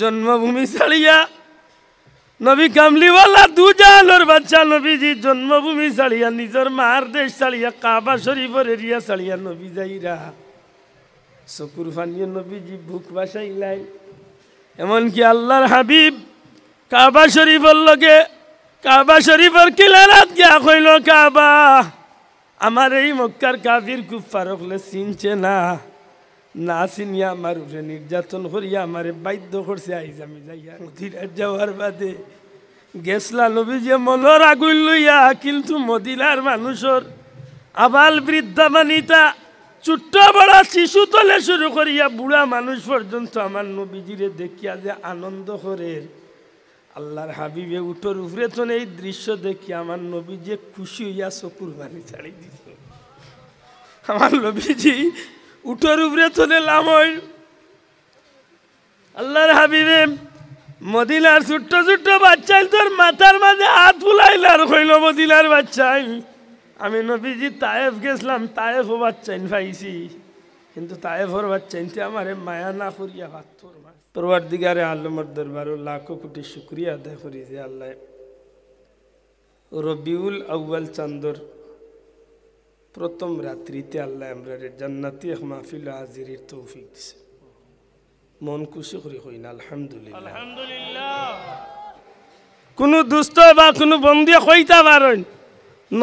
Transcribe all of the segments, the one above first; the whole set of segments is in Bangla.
জন্মভূমি ছাড়িয়া নবী কামলিওয়ালা দু জানোর বাচ্চা নবীজি জন্মভূমি ছাড়িয়া নিজের মার দেশ ছাড়িয়া কাবা শরীফর এরিয়া ছাড়িয়া নবী যাইরা চকুর ফানিয়ে নবীজি ভুক বাসাইলাই এমনকি আল্লাহর হাবিব কাবা শরীফর লগে কাবা শরীফর কিলারাত গিয়া কইল কাবা আমার এই মক্কার কাবির কুফারকলে চিনছে না না চিনিয়া আমার উপরে নির্যাতন করিয়া আমার বাধ্য করছে আইজ আমি যাইয়া মদিনার যাওয়ার বাদে গেছলা নবী যে মনের আগুন লইয়া কিন্তু মদিনার মানুষের আবাল বৃদ্ধা মানিতা ছোট্ট বড়া শিশু তলে শুরু করিয়া বুড়া মানুষ পর্যন্ত আমার নবীজিরে দেখিয়া যে আনন্দ করে আল্লাহর হাবিবে উঠোর উপরে তো এই দৃশ্য দেখি আমার নবী যে খুশি হইয়া চকুর বাণী ছাড়ি দিত আমার নবীজি উঠোর উপরে চলে লামই আল্লাহর হাবিবে মদিনার ছোট্ট ছোট্ট বাচ্চাই তোর মাথার মাঝে হাত বুলাইল আর হইল মদিনার বাচ্চাই আমি নবীজি তায়েফ গেছিলাম ও বাচ্চাইন পাইছি কিন্তু তায়েফর তো আমার মায়া না করিয়া হাত তোর মা পরবার দিগারে আল্লমর ও লাখো কোটি শুক্রিয়া আদায় করি যে আল্লাহ রবিউল আউ্বাল চান্দর প্রথম রাত্রিতে আল্লাহ আমরা জান্নাতি মাহফিল হাজিরির তৌফিক দিছে মন খুশি করে হই না আলহামদুলিল্লাহ কোনো দুষ্ট বা কোনো বন্দি হইতে পারেন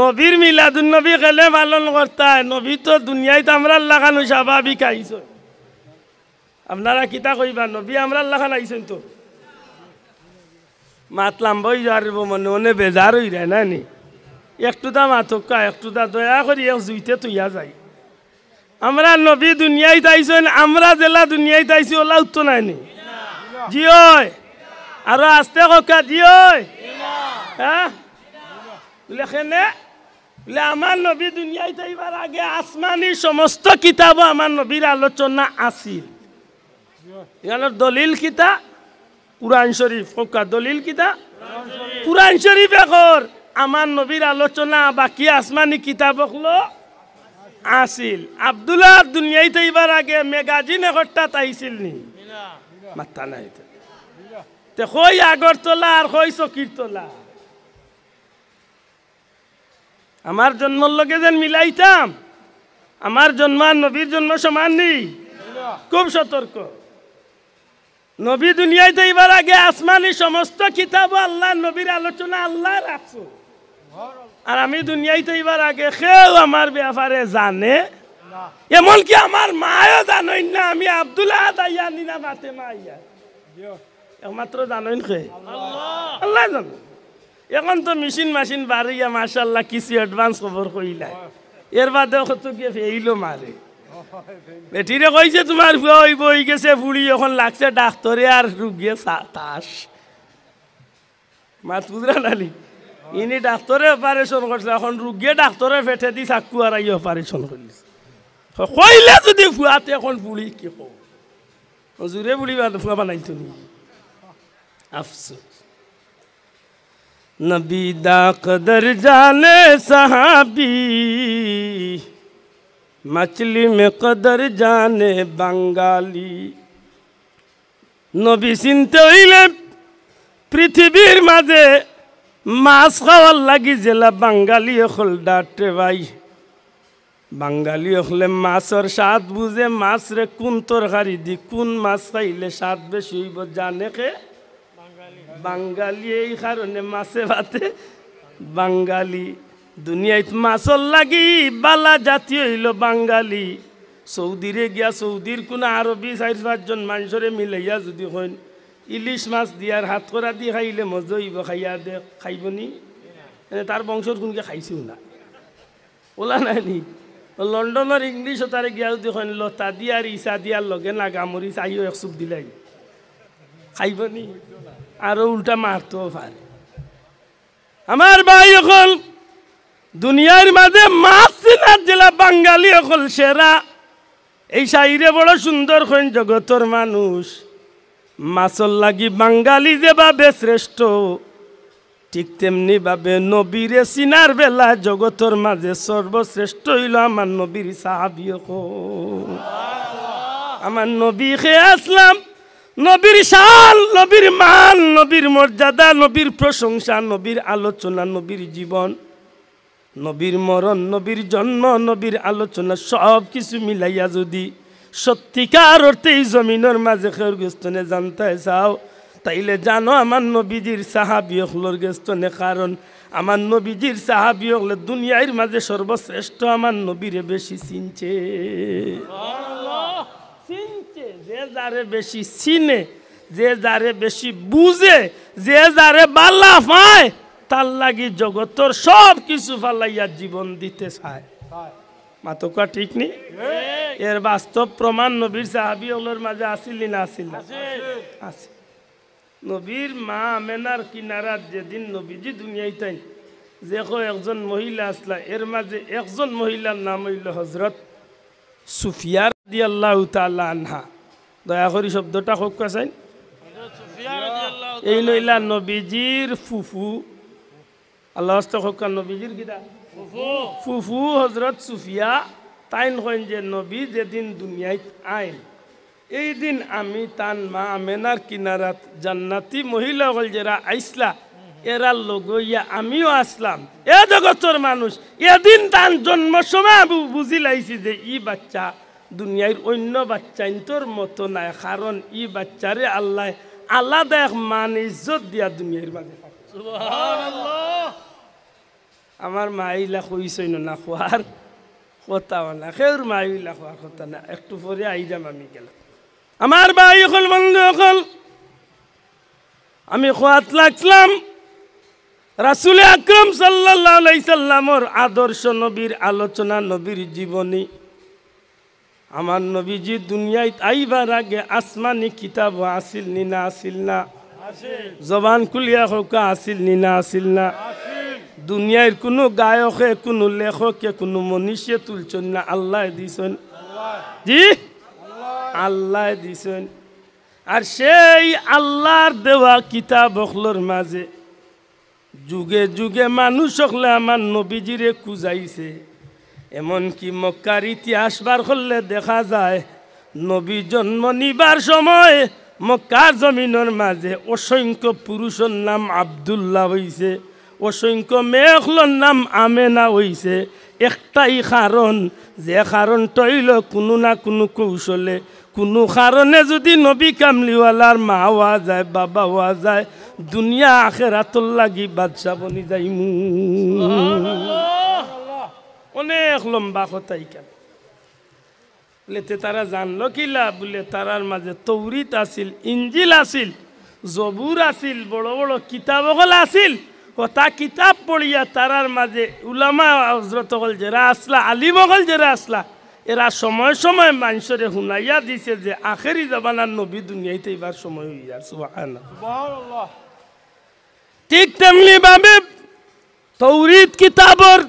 নবীর মিলাদুল নবী গেলে পালন করতায় নবী তো দুনিয়ায় তো আমরা লাগানো স্বাভাবিক আইস আপনারা কিতা কইবা নবী আমরা লাগান আইসেন তো মাত লাম্বই যাওয়ার মনে মনে বেজার হই রে না নি একটুদা একটু দা দয়া করি এক জুইতে তুইয়া যাই আমরা নবী দুনিয়ায় তাইছো আমরা জেলা দুনিয়ায় তাইছি ওলা উত্তর নাই নি জি আর আস্তে ককা জি হ্যাঁ বলে আমার নবী দুনিয়ায় তাইবার আগে আসমানি সমস্ত কিতাব আমার নবীর আলোচনা আসিল এখানের দলিল কিতা কুরআন শরীফ কক্কা দলিল কিতা কুরআন শরীফ এখন আমার নবীর আলোচনা বাকি আসমানি কিতাবগুলো আসিল আবদুল্লাহ দুনিয়াই তো এবার আগে ম্যাগাজিন একটা তাইছিল নি মাথা নাই তে কই আগরতলা আর কই চকির তোলা আমার জন্মর লগে যেন মিলাইতাম আমার জন্ম আর নবীর জন্ম সমান নেই খুব সতর্ক নবী দুনিয়ায় তো এবার আগে আসমানি সমস্ত কিতাব আল্লাহ নবীর আলোচনা আল্লাহ রাখছো আর আমি দুনিয়ায় তো এবার আগে কেউ আমার ব্যাপারে জানে এমনকি আমার মায়ও জানই না আমি আবদুল্লাহ দাইয়া নিনা বাতে মাইয়া একমাত্র জানইন খে আল্লাহ জানো এখন তো মেশিন মাশিন বাড়িয়া মাশাল্লাহ কিছু অ্যাডভান্স খবর কইলাই এর বাদে কত গিয়ে ফেইলো মারে বেটিরে কইছে তোমার বই বই গেছে বুড়ি এখন লাগছে ডাক্তারে আর রুগিয়ে তাস মাত নালি ইনি ডাক্তরে অপারেশন করছিল এখন রুগীয়ে ডাক্তরে ফেটে দি চাকু আর আই অপারেশন করলে কইলে যদি ফুয়াতে এখন পুলি কি হজুরে বুলি ফুয়া বানাই তুমি আফসোস নবী দা কদর জানে সাহাবি মাছলি মে কদর জানে বাঙালি নবী চিনতে হইলে পৃথিবীর মাঝে মাছ খাওয়ার লাগি জেলা বাঙালি হল ডাটে ভাই বাঙালি হলে মাছর স্বাদ বুঝে মাছ রে কোন তরকারি দি কোন মাছ খাইলে স্বাদ বেশি হইব জানে কে বাঙালি এই কারণে মাছে ভাতে বাঙালি দুনিয়ায় মাছর লাগি বালা জাতি হইল বাঙালি সৌদিরে গিয়া সৌদির কোন আরবি চার পাঁচজন মানুষরে মিলাইয়া যদি হইন ইলিশ মাছ দিয়ার হাত করা দিয়ে খাইলে হইব খাইয়া দে খাইব নি তার বংশর কোনকে খাইছিও না ওলা নাই নি লন্ডনের ইংলিশ তারে গিয়া যদি এখন লতা দিয়ার ইসা দিয়ার লগে না গামরি চাইও এক চুপ দিলাই খাইব নি আরও উল্টা মারতেও পারে আমার ভাই এখন দুনিয়ার মাঝে মাছ চিনার জেলা বাঙালি অকল সেরা এই সাইরে বড় সুন্দর হন জগতর মানুষ মাসল লাগি বাঙালি যেভাবে শ্রেষ্ঠ ঠিক তেমনি ভাবে নবীর সিনার বেলা জগতর মাঝে সর্বশ্রেষ্ঠ হইল আমার নবীর সাহাবি আমার নবী খেয়ে আসলাম নবীর শাল নবীর মান নবীর মর্যাদা নবীর প্রশংসা নবীর আলোচনা নবীর জীবন নবীর মরণ নবীর জন্ম নবীর আলোচনা সব কিছু মিলাইয়া যদি সত্যিকার অর্থে জমিনের মাঝে খের গেস্তনে জানতে চাও তাইলে জানো আমার নবীজির সাহাবি হলোর গেস্তনে কারণ আমার নবীজির সাহাবি হলে দুনিয়ার মাঝে সর্বশ্রেষ্ঠ আমার নবীরে বেশি চিনছে যে যারে বেশি চিনে যে যারে বেশি বুঝে যে যারে বাল্লা পায় তার লাগি জগতর সব কিছু ফালাইয়া জীবন দিতে চায় মাতকা ঠিক নি এর বাস্তব প্রমাণ নবীর সাহাবি ওগুলোর মাঝে আসিলি না আসিল আছে নবীর মা আমেনার কিনারাত যেদিন নবীজি দুনিয়ায় তাই যে একজন মহিলা আসলা এর মাঝে একজন মহিলার নাম হইল হজরত সুফিয়ার দি আল্লাহ তাল্লা দয়া করি শব্দটা খুব কাছেন এই নইলা নবীজির ফুফু আল্লাহ হস্ত খোকা নবীজির কিতা ফুফু হজরত সুফিয়া তাইন হইন যে নবী যেদিন দুনিয়ায় আইন এই দিন আমি তান মা আমেনার কিনারাত জান্নাতি মহিলা হল যারা আইসলা এরা লগইয়া আমিও আসলাম এ জগতের মানুষ এদিন তান জন্ম সময় বুঝি লাইছি যে ই বাচ্চা দুনিয়ার অন্য বাচ্চা তোর মতো নাই কারণ ই বাচ্চারে আল্লাহ আলাদা এক মান ইজ্জত দিয়া দুনিয়ার মাঝে আমার মাইলা খুঁজছই না খোয়ার কথা না খেউর মাইলা খোয়ার কথা না একটু পরে যাম আমি গেলাম আমার ভাই এখন বন্ধু এখন আমি খোয়াত লাগছিলাম রাসুল আকরম সাল্লাহামর আদর্শ নবীর আলোচনা নবীর জীবনী আমার নবীজি দুনিয়ায় আইবার আগে আসমানি কিতাব আসিল নিনা আসিল না জবান কুলিয়া হোক আসিল নিনা আসিল না দুনিয়ার কোনো গায়কে কোনো লেখকে কোনো মনীষে তুলছেন না আল্লাহ দিছেন জি আল্লাহ দিছেন আর সেই আল্লাহর দেওয়া কিতাব অকলোর মাঝে যুগে যুগে মানুষ হকলে আমার নবীজিরে কুজাইছে এমনকি মক্কার ইতিহাস বার করলে দেখা যায় নবী জন্ম নিবার সময় মক্কার জমিনের মাঝে অসংখ্য পুরুষের নাম আবদুল্লাহ হইছে অসংখ্য মেঘলর নাম আমেনা হইছে একটাই কারণ যে কারণ তৈল কোনো না কোনো কৌশলে কোনো কারণে যদি নবী কামলিওয়ালার মা হওয়া যায় বাবা হওয়া যায় দুনিয়া আখেরাতর লাগি বাদশা বনি যাইমু অনেক লম্বা কথাই কেন লেতে তারা জানলো কিলা বলে তারার মাঝে তৌরিত আছিল ইঞ্জিল আছিল জবুর আছিল বড় বড় কিতাবগল আছিল কথা কিতাব পড়িয়া তারার মাঝে উলামা হল যারা আসলা আলিমকল যারা আসলা এরা সময় সময় মানুষের শুনাইয়া দিছে যে আখেরি জামানার নবী দুনিয়াইতে এবার সময় হইয়া সুবাহান ঠিক তেমনি ভাবে তৌরিদ কিতাবর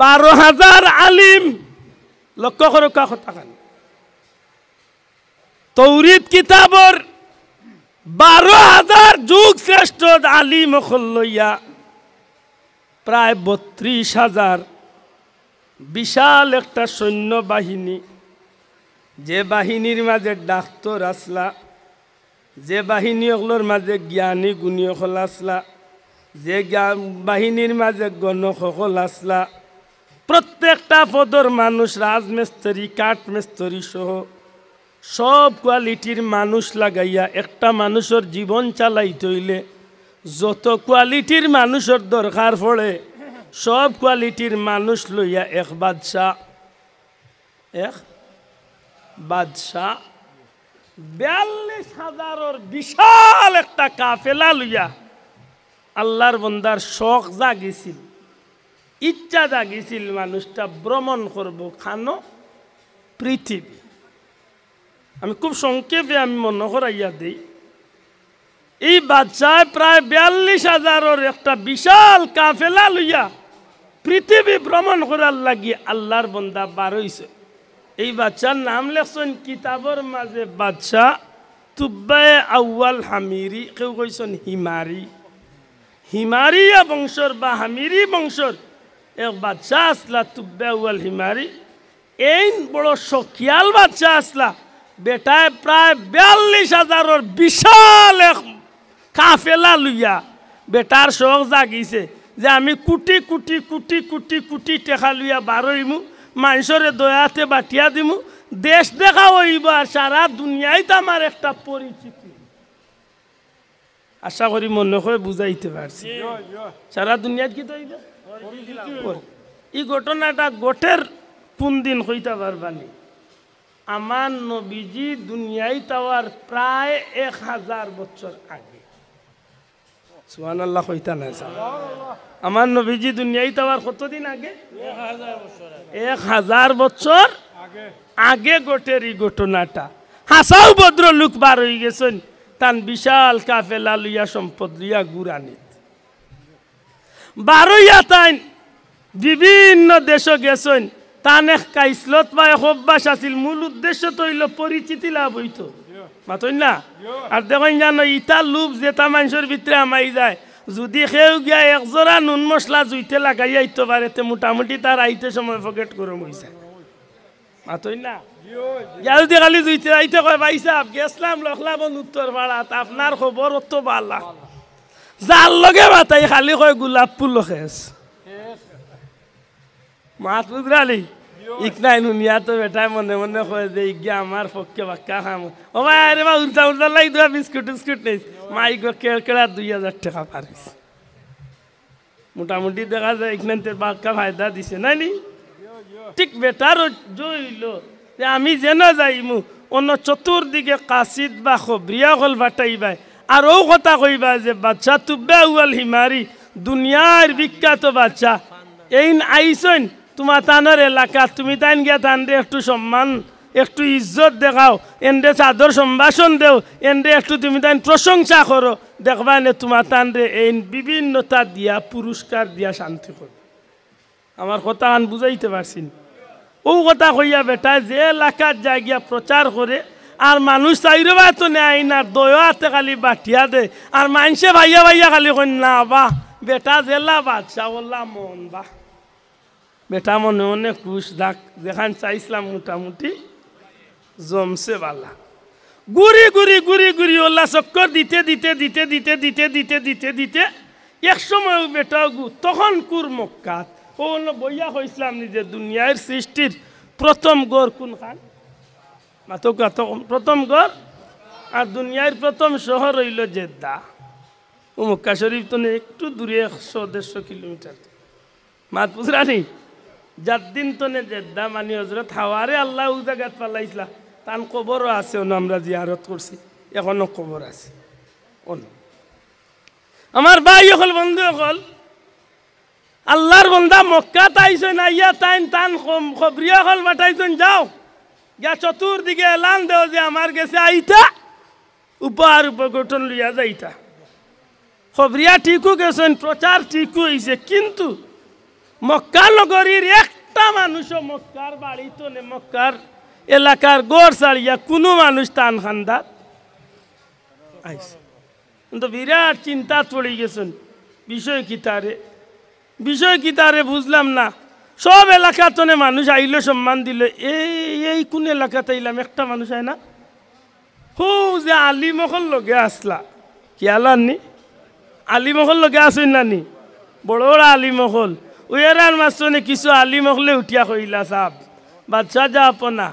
বারো হাজার আলিম লক্ষ্য করো কথা কান তৌরিদ কিতাবর বারো হাজার যুগ শ্রেষ্ঠ আলী মখল লইয়া প্রায় বত্রিশ হাজার বিশাল একটা সৈন্য বাহিনী যে বাহিনীর মাঝে ডাক্তর আসলা যে বাহিনী ওগুলোর মাঝে জ্ঞানী গুণী সকল আসলা যে বাহিনীর মাঝে গণক সকল আসলা প্রত্যেকটা পদর মানুষ রাজমিস্ত্রি কাঠমিস্ত্রি সহ সব কোয়ালিটির মানুষ লাগাইয়া একটা মানুষের জীবন চালাইতে হইলে যত কোয়ালিটির মানুষের দরকার পড়ে সব কোয়ালিটির মানুষ লইয়া এক বাদশাহ এক বাদশাহ বিয়াল্লিশ হাজারের বিশাল একটা কাফেলা লইয়া আল্লাহর বন্দার শখ জাগিছিল ইচ্ছা জাগিছিল মানুষটা ভ্রমণ করব খানো পৃথিবী আমি খুব সংক্ষেপে আমি মনে করাইয়া দিই এই বাচ্চায় প্রায় বিয়াল্লিশ হাজারের একটা বিশাল কাফেলা লইয়া পৃথিবী ভ্রমণ করার লাগি আল্লাহর বন্দা বার হইছে এই বাচ্চার নাম লেখছেন কিতাবর মাঝে বাচ্চা তুব্বায় আউয়াল হামিরি কেউ কইছেন হিমারি হিমারিয়া বংশর বা হামিরি বংশর এক বাচ্চা আসলা তুব্বায় আউয়াল হিমারি এই বড় সখিয়াল বাচ্চা আসলা বেটায় প্রায় বিয়াল্লিশ হাজারের বিশাল এক কাফেলা লুইয়া বেটার শখ জাগিছে যে আমি কুটি কুটি কুটি কুটি কুটি টেকা লুইয়া বারইমু মানুষরে দয়াতে বাটিয়া দিমু দেশ দেখা হইব আর সারা দুনিয়ায় তো আমার একটা পরিচিতি আশা করি মনে করে বুঝাইতে পারছি সারা দুনিয়ায় কি তো এই ঘটনাটা গোটের কোন দিন হইতে পারবানি আমার নবীজি দুনিয়ায় তাওয়ার প্রায় এক হাজার বছর আগে সুহান আল্লাহ না আমার নবীজি দুনিয়ায় তাওয়ার কতদিন আগে এক হাজার বছর আগে গোটের এই ঘটনাটা হাসাও ভদ্র লোক বার হয়ে গেছেন তান বিশাল কাফেলা লইয়া সম্পদ লইয়া গুরানিত বারইয়া তাই বিভিন্ন দেশ গেছেন তানেক কাইসলত বা অভ্যাস আছিল মূল উদ্দেশ্য তো হইল পরিচিতি লাভ হইত মাতইন না আর দেখেন জানো ইটা লুপ যেটা মানুষের ভিতরে আমাই যায় যদি সেও গিয়া একজোড়া নুন মশলা জুইতে লাগাই আইতে পারে তে মোটামুটি তার আইতে সময় ফকেট গরম হয়ে যায় না ইয়া যদি খালি জুইতে আইতে কয় ভাই সাহেব গেছলাম লখলাবন উত্তর পাড়াত আপনার খবর অত বালা যার লগে মাতাই খালি কয় গোলাপ ফুল খেস মাত বুঝরালি ইকনাই নুনিয়া তো বেটায় মনে মনে কয়ে যে ইজ্ঞা আমার পক্ষে বাক্কা খাম ও ভাই আরে বা উল্টা উল্টা লাগি দুয়া বিস্কুট টিস্কুট নেই মাই গো কেড় কেড়া দুই হাজার টাকা পারিস মোটামুটি দেখা যায় ইকনান তোর বাক্কা ফায়দা দিছে না নি ঠিক বেটার জইল যে আমি যেন যাইমু অন্য চতুর্দিকে কাসিদ বা খবরিয়া গল বাটাইবাই আর ও কথা কইবা যে বাচ্চা তুব্বা উয়াল হিমারি দুনিয়ার বিখ্যাত বাচ্চা এইন আইসন তোমার তানোর এলাকা তুমি তাইন গিয়া তান রে একটু সম্মান একটু ইজ্জত দেখাও এনরে চাদর সম্ভাষণ দেও এনরে একটু তুমি তাই প্রশংসা করো দেখবা নে তোমার তান রে এই বিভিন্নতা দিয়া পুরস্কার দিয়া শান্তি কর আমার কথা আন বুঝাইতে পারছি ও কথা কইয়া বেটা যে এলাকার জায়গা প্রচার করে আর মানুষ চাইরবা তো নেয় না দয়াতে খালি বাটিয়া দে আর মানুষে ভাইয়া ভাইয়া খালি কন্যা বা বেটা জেলা বাদশাহ ওল্লা মন বা বেটা মনে মনে খুশ দাগ দেখান চাইছিলাম মোটামুটি জমছে বালা গুড়ি গুড়ি গুড়ি গুড়ি ওল্লা চক্কর দিতে দিতে দিতে দিতে দিতে দিতে দিতে দিতে এক সময় বেটাও গু তখন কুর মক্কাত ও বইয়া হয়েছিলাম নিজে দুনিয়ার সৃষ্টির প্রথম গড় কোনখান মাতকা প্রথম গড় আর দুনিয়ার প্রথম শহর হইল জেদ্দা ও মক্কা শরীফ তো একটু দূরে একশো দেড়শো কিলোমিটার মাত পুজরানি যাদ্দিন তনে জেদ্দা মানি হজরত হাওয়ারে আল্লাহ উজাগাত পালাইছিলাম তান কবরও আছে অন্য আমরা জিয়ারত করছি এখনও কবর আছে অন আমার ভাই হল বন্ধু হল আল্লাহর বন্ধা মক্কা তাইছে না ইয়া তাইন তান খবরিয়া হল বাটাইছেন যাও গিয়া চতুর্দিকে এলান দেও যে আমার গেছে আইতা উপহার উপগঠন লইয়া যাইতা খবরিয়া ঠিকও গেছেন প্রচার ঠিকও হয়েছে কিন্তু মক্কা নগরীর একটা মানুষও মক্কার তো নে মক্কার এলাকার গড় সারিয়া কোনো মানুষ টান খান্দাত কিন্তু বিরাট চিন্তা পড়ে গেছেন বিষয় কিতারে বিষয় কিতারে বুঝলাম না সব এলাকা তনে মানুষ আইলো সম্মান দিল এই এই কোন এলাকাতে আইলাম একটা মানুষ হয় না হু যে আলিমহল লগে আসলা কি আলার নি আলিমহল লগে আসেন না নি বড় বড় আলিমহল উয়েরার মাস্টনে কিছু আলি মহলে উঠিয়া কইলা সাহ বাদশাহ যা আপনা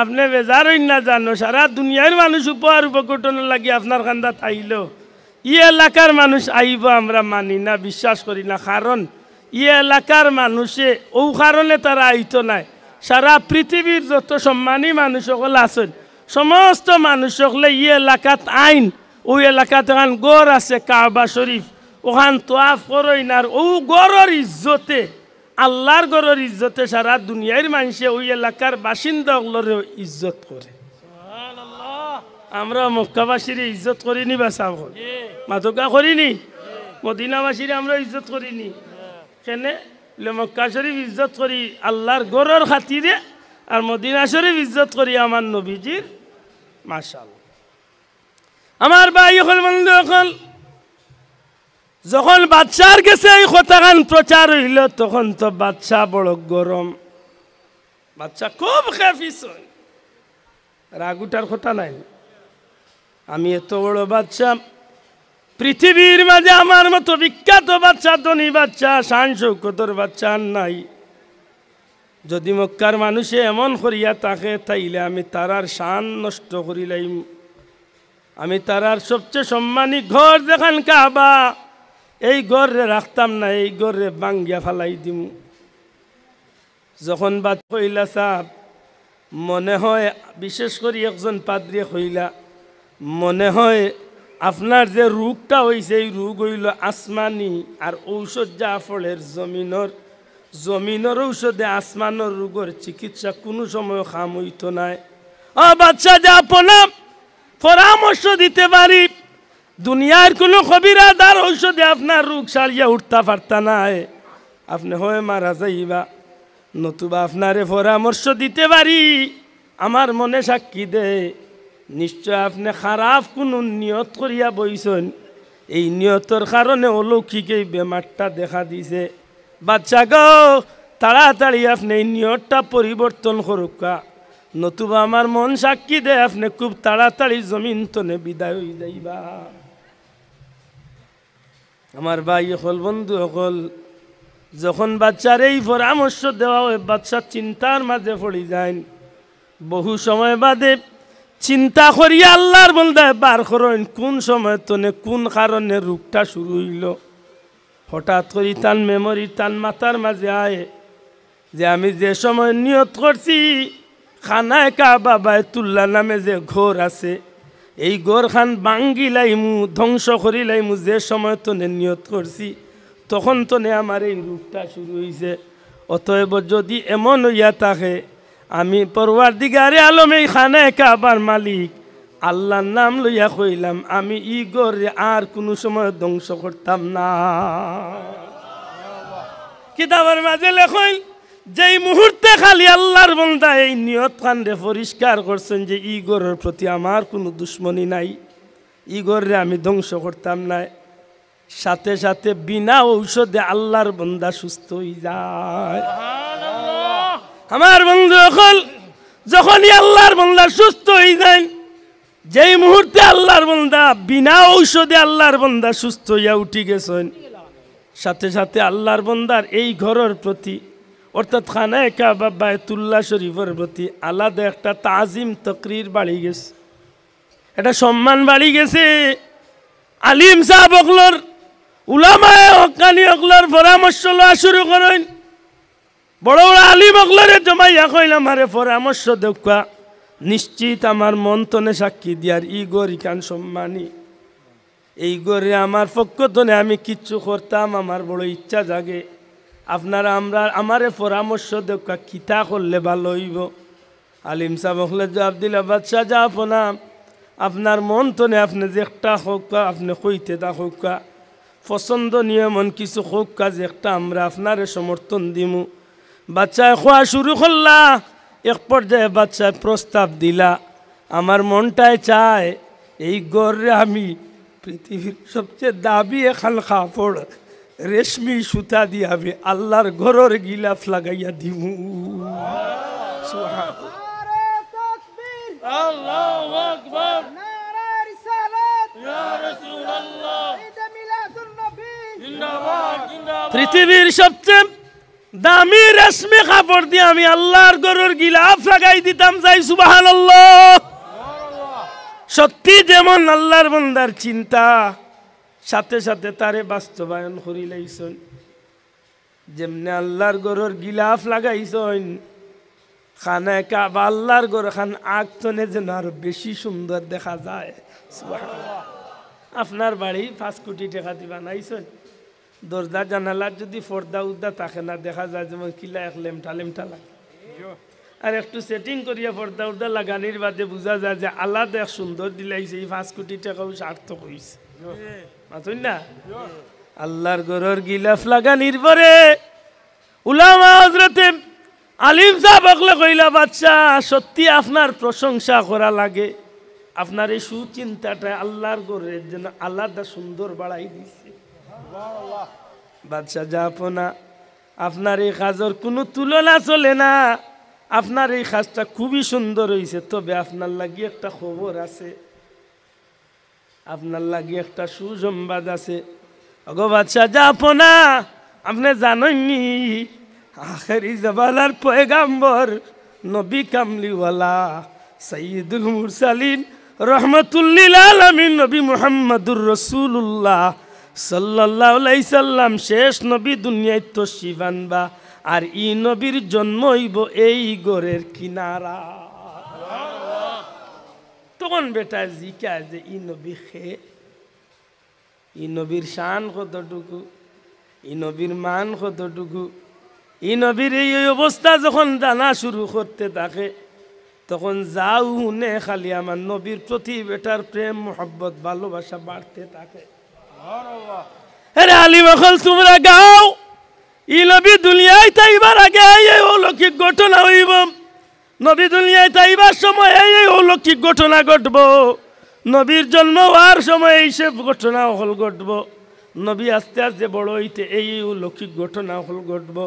আপনি বেজার না জানো সারা দুনিয়ার মানুষ উপহার উপকটন লাগি আপনার কান্দা থাইল ই এলাকার মানুষ আইব আমরা মানি না বিশ্বাস করি না কারণ ই এলাকার মানুষে ও কারণে তারা আইত নাই সারা পৃথিবীর যত সম্মানী মানুষ সকল আছেন সমস্ত মানুষ সকলে ই এলাকাত আইন ওই এলাকাত এখন গড় আছে কাবা শরীফ ওখান তোয়াফ করই না ও গরর ইজ্জতে আল্লাহর গরর ইজ্জতে সারা দুনিয়ার মানুষে ওই এলাকার বাসিন্দাগুলোরও ইজ্জত করে আমরা মক্কাবাসীর ইজ্জত করিনি বা মাদকা করিনি মদিনাবাসীর আমরা ইজ্জত করিনি কেনে মক্কা শরীফ ইজ্জত করি আল্লাহর গরর খাতিরে আর মদিনা শরীফ ইজ্জত করি আমার নবীজির মাসাল আমার বাড়ি এখন বন্ধু এখন যখন বাচ্চার গেছে এই কথাখান প্রচার হইল তখন তো বাচ্চা বড় গরম বাচ্চা খুব খেফিস রাগুটার কথা নাই আমি এত বড় বাচ্চা পৃথিবীর মাঝে আমার মতো বিখ্যাত বাচ্চা ধনী বাচ্চা শান শৌকতর বাচ্চা নাই যদি মক্কার মানুষে এমন করিয়া তাকে তাইলে আমি তারার শান নষ্ট করিলাম আমি তারার সবচেয়ে সম্মানী ঘর দেখান কাবা এই গড়রে রাখতাম না এই গড়রে বাঙ্গিয়া ফালাই দিম যখন বাদ কইলা সাপ মনে হয় বিশেষ করে একজন পাদ্রি হইলা মনে হয় আপনার যে রোগটা হয়েছে এই রোগ হইল আসমানি আর ঔষধ যা ফলের জমিনর জমিনের ঔষধে আসমানর রোগের চিকিৎসা কোনো সময় খাম হইত নাই অ বাচ্চা যা পলাম পরামর্শ দিতে পারি দুনিয়ার কোনো কবিরা দার ঔষধে আপনার রোগ সারিয়া উঠতে পারতা নাই আপনি হয়ে মারা যাইবা নতুবা আপনারে পরামর্শ দিতে পারি আমার মনে সাক্ষী দে নিশ্চয় আপনি খারাপ কোনো নিয়ত করিয়া বইছেন এই নিয়তর কারণে অলৌকিক এই বেমারটা দেখা দিছে বাচ্চা গো তাড়াতাড়ি আপনি এই নিয়তটা পরিবর্তন করুকা নতুবা আমার মন সাক্ষী দে আপনি খুব তাড়াতাড়ি জমিন তনে বিদায় হয়ে যাইবা আমার ভাই হল বন্ধু হল যখন বাচ্চার এই পরামর্শ দেওয়া হয় বাচ্চার চিন্তার মাঝে পড়ে যায় বহু সময় বাদে চিন্তা করিয়া আল্লাহর দেয় বার করেন কোন সময় তনে কোন কারণে রোগটা শুরু হইল হঠাৎ করি তান মেমোরি তান মাথার মাঝে আয় যে আমি যে সময় নিয়ত করছি খানায় কা বাবায় তুল্লা নামে যে ঘোর আছে এই গোরখান বাঙ্গি লাইমু ধ্বংস করি লাইমু যে সময় তো নিয়ত করছি তখন তো নে আমার এই রূপটা শুরু হয়েছে অতএব যদি এমন হইয়া থাকে আমি পরবার দিগারে আলম এই খানে কাবার মালিক আল্লাহর নাম লইয়া কইলাম আমি ই গড়ে আর কোনো সময় ধ্বংস করতাম না কিতাবের মাঝে লেখইল যেই মুহূর্তে খালি আল্লাহর বন্দা এই নিয়ত কাণ্ডে পরিষ্কার করছেন যে ইগরের প্রতি আমার কোনো দুশ্মনী নাই ইগররে আমি ধ্বংস করতাম না সাথে সাথে বিনা ঔষধে আল্লাহর বন্ধা সুস্থ হয়ে যায় আমার বন্ধু যখন যখনই আল্লাহর বন্ধা সুস্থ হয়ে যায় যেই মুহূর্তে আল্লাহর বন্দা বিনা ঔষধে আল্লাহর বন্ধা সুস্থ হইয়া উঠি গেছেন সাথে সাথে আল্লাহর বন্দার এই ঘরের প্রতি অর্থাৎ খানায় কাবা বায়তুল্লাহ শরীফের প্রতি আলাদা একটা তাজিম তকরির বাড়ি গেছে এটা সম্মান বাড়ি গেছে আলিম সাহেব অকলর উলামায় হকানি অকলর পরামর্শ লওয়া শুরু করেন বড় বড় আলিম অকলরে জমাইয়া কইলাম আরে পরামর্শ দেখা নিশ্চিত আমার মন্তনে সাক্ষী দিয়ার ই গরি কান সম্মানী এই গরে আমার পক্ষ ধনে আমি কিচ্ছু করতাম আমার বড় ইচ্ছা জাগে আপনারা আমরা আমারে পরামর্শ দেখা কিতা করলে ভালো হইব আলিম সাহ জবাব দিল বাদশাহ যা আপনা আপনার মন তো নে আপনি যে একটা হোক আপনি কইতে তা হোক পছন্দ নিয়ে মন কিছু হোক কাজ একটা আমরা আপনারে সমর্থন দিমু বাচ্চায় খোয়া শুরু করলা এক পর্যায়ে বাচ্চায় প্রস্তাব দিলা আমার মনটায় চায় এই গড়ে আমি পৃথিবীর সবচেয়ে দাবি এখান খাপড় রেশমি সুতা দিয়ে আমি আল্লাহর ঘরের গিলাফ লাগাইয়া দিব পৃথিবীর সবচেয়ে দামি রেশমি কাপড় দিয়ে আমি আল্লাহর ঘরের গিলাফ লাগাই দিতাম যাই সুবাহ সত্যি যেমন আল্লাহর বন্দার চিন্তা সাথে সাথে তারে বাস্তবায়ন করি যেমনি আল্লাহর গরর গিলাফ লাগাইছন খানে কাবা আল্লাহর গর খান আগতনে যেন আরো বেশি সুন্দর দেখা যায় আপনার বাড়ি পাঁচ কোটি টাকা দিবা বানাইছেন দরজা জানালার যদি ফর্দা উদ্দা থাকে না দেখা যায় যেমন কিলা এক লেমটা লেমটা লাগে আর একটু সেটিং করিয়া ফর্দা উদ্দা লাগানির বাদে বোঝা যায় যে আলাদা এক সুন্দর দিলাইছে এই পাঁচ কোটি টাকাও সার্থক হয়েছে আল্লাহর গরর গিলাফ লাগা নির্ভরে উলামা হজরতে আলিম সাহেব অকলে কইলা বাচ্চা সত্যি আপনার প্রশংসা করা লাগে আপনার এই সুচিন্তাটা আল্লাহর গরের জন্য আলাদা সুন্দর বাড়াই দিছে বাদশাহ জাপনা আপনার এই কাজের কোনো তুলনা চলে না আপনার এই কাজটা খুবই সুন্দর হয়েছে তবে আপনার লাগিয়ে একটা খবর আছে আপনার লাগি একটা সুসংবাদ আছে অগো বাচ্চা যাবো আপনি জানেননি আখেরি জবালার পয়গাম্বর নবী কামলিওয়ালা সঈদুল মুরসালিন রহমতুল্লিল আলমিন নবী মোহাম্মদুর রসুল্লাহ সাল্লাহ সাল্লাম শেষ নবী দুনিয়ায় তো শিবানবা আর ই নবীর জন্ম হইব এই গড়ের কিনারা তখন বেটা জিকা যে ই নবী খে ই নবীর শান কতটুকু ই নবীর মান কতটুকু ই নবীর এই অবস্থা যখন জানা শুরু করতে থাকে তখন যাও নে খালি আমার নবীর প্রতি বেটার প্রেম মোহব্বত ভালোবাসা বাড়তে থাকে তোমরা গাও ই নবী দুনিয়ায় তাইবার আগে এই অলৌকিক ঘটনা হইব নবী দুনিয়ায় তাইবার সময় এই এই অলৌকিক ঘটনা ঘটব নবীর জন্ম হওয়ার সময় এই সব ঘটনা হল ঘটব নবী আস্তে আস্তে বড় হইতে এই এই অলৌকিক ঘটনা হল ঘটব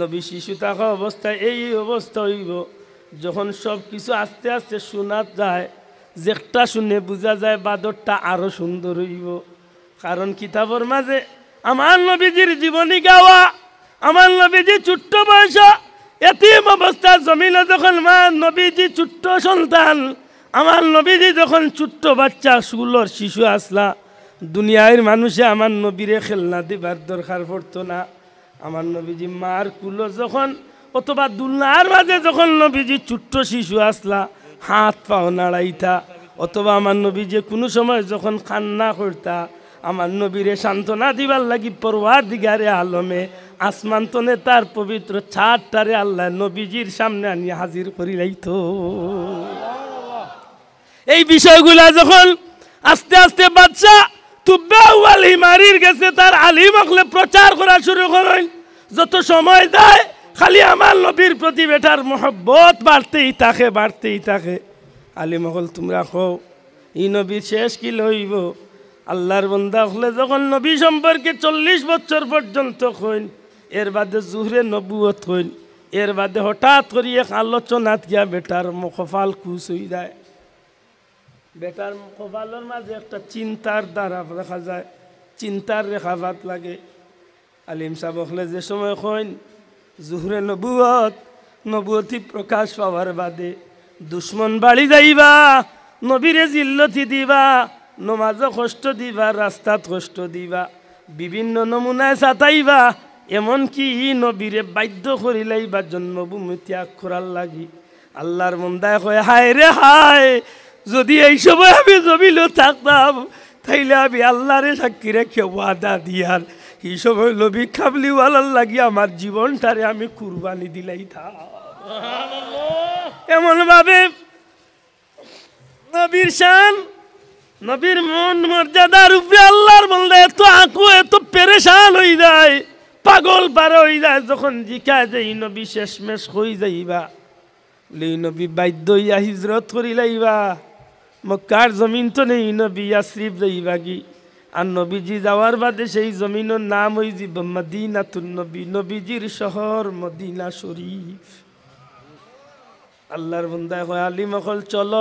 নবী শিশু থাকা অবস্থায় এই এই অবস্থা হইব যখন সব কিছু আস্তে আস্তে শোনা যায় যেটা শুনে বোঝা যায় বাদরটা আরও সুন্দর হইব কারণ কিতাবর মাঝে আমার নবীজির জীবনী গাওয়া আমার নবীজি ছোট্ট বয়সা এতিম অবস্থা জমিনে যখন মা নবীজি ছোট্ট সন্তান আমার নবীজি যখন ছোট্ট বাচ্চা স্কুলর শিশু আসলা দুনিয়ার মানুষে আমার নবীরে খেলনা দিবার দরকার পড়তো না আমার নবীজি মার কুলো যখন অথবা দুলনার মাঝে যখন নবীজি ছোট্ট শিশু আসলা হাত পাও নাড়াইতা অথবা আমার নবীজি কোনো সময় যখন কান্না করতা আমার নবীরে সান্ত্বনা দিবার লাগি পরওয়ার দিগারে আলমে আসমান তনে তার পবিত্র ছাদটারে আল্লাহ নবীজির সামনে আনি হাজির করিলাইত এই বিষয়গুলা যখন আস্তে আস্তে বাচ্চা তুব্বাউল হিমারির গেছে তার আলিম আকলে প্রচার করা শুরু করেন যত সময় যায় খালি আমার নবীর প্রতি বেটার মহব্বত বাড়তেই থাকে বাড়তেই থাকে আলী মহল তোমরা কও ই নবীর শেষ কি লইব আল্লাহর বন্দা হলে যখন নবী সম্পর্কে চল্লিশ বছর পর্যন্ত কইন এর বাদে জুহরে নবুয়ত হইল এর বাদে হঠাৎ করি এক আলোচনাত গিয়া বেটার মুখফাল কুচ হয়ে যায় বেটার মুখফালের মাঝে একটা চিন্তার দ্বারা দেখা যায় চিন্তার রেখাভাত লাগে আলিম সাহেব যে সময় হইন জুহরে নবুয়ত নবুয়তি প্রকাশ পাওয়ার বাদে দুশ্মন বাড়ি যাইবা নবীরে জিল্লতি দিবা নমাজ কষ্ট দিবা রাস্তাত কষ্ট দিবা বিভিন্ন নমুনায় সাতাইবা এমনকি ই নবীরে বাধ্য করিলাই বা জন্মভূমি ত্যাগ করার লাগি আল্লাহর মন্দায় কয় হায় রে হায় যদি এই সময় আমি জমিল থাকতাম তাইলে আমি আল্লাহরে সাক্ষী রেখে ওয়াদা দিয়ার এই সময় লবি খাবলিওয়ালার লাগি আমার জীবনটারে আমি কুরবানি দিলাই থা এমনভাবে নবীর শান নবীর মন মর্যাদার উপরে আল্লাহর বললে এত আঁকু এত পেরেশান হয়ে যায় পাগল পার যায় যখন জিকা যে নবী শেষমেশ হই যাইবা বলে নবী বাধ্য ইয়া হিজরত করি লাইবা মক্কার জমিন তো নেই নবী আশ্রিফ যাইবা কি আর নবীজি যাওয়ার বাদে সেই জমিনের নাম ওই মদিনা তুর নবী নবীজির শহর মদিনা শরীফ আল্লাহর বন্দায় হয় আলী মখল চল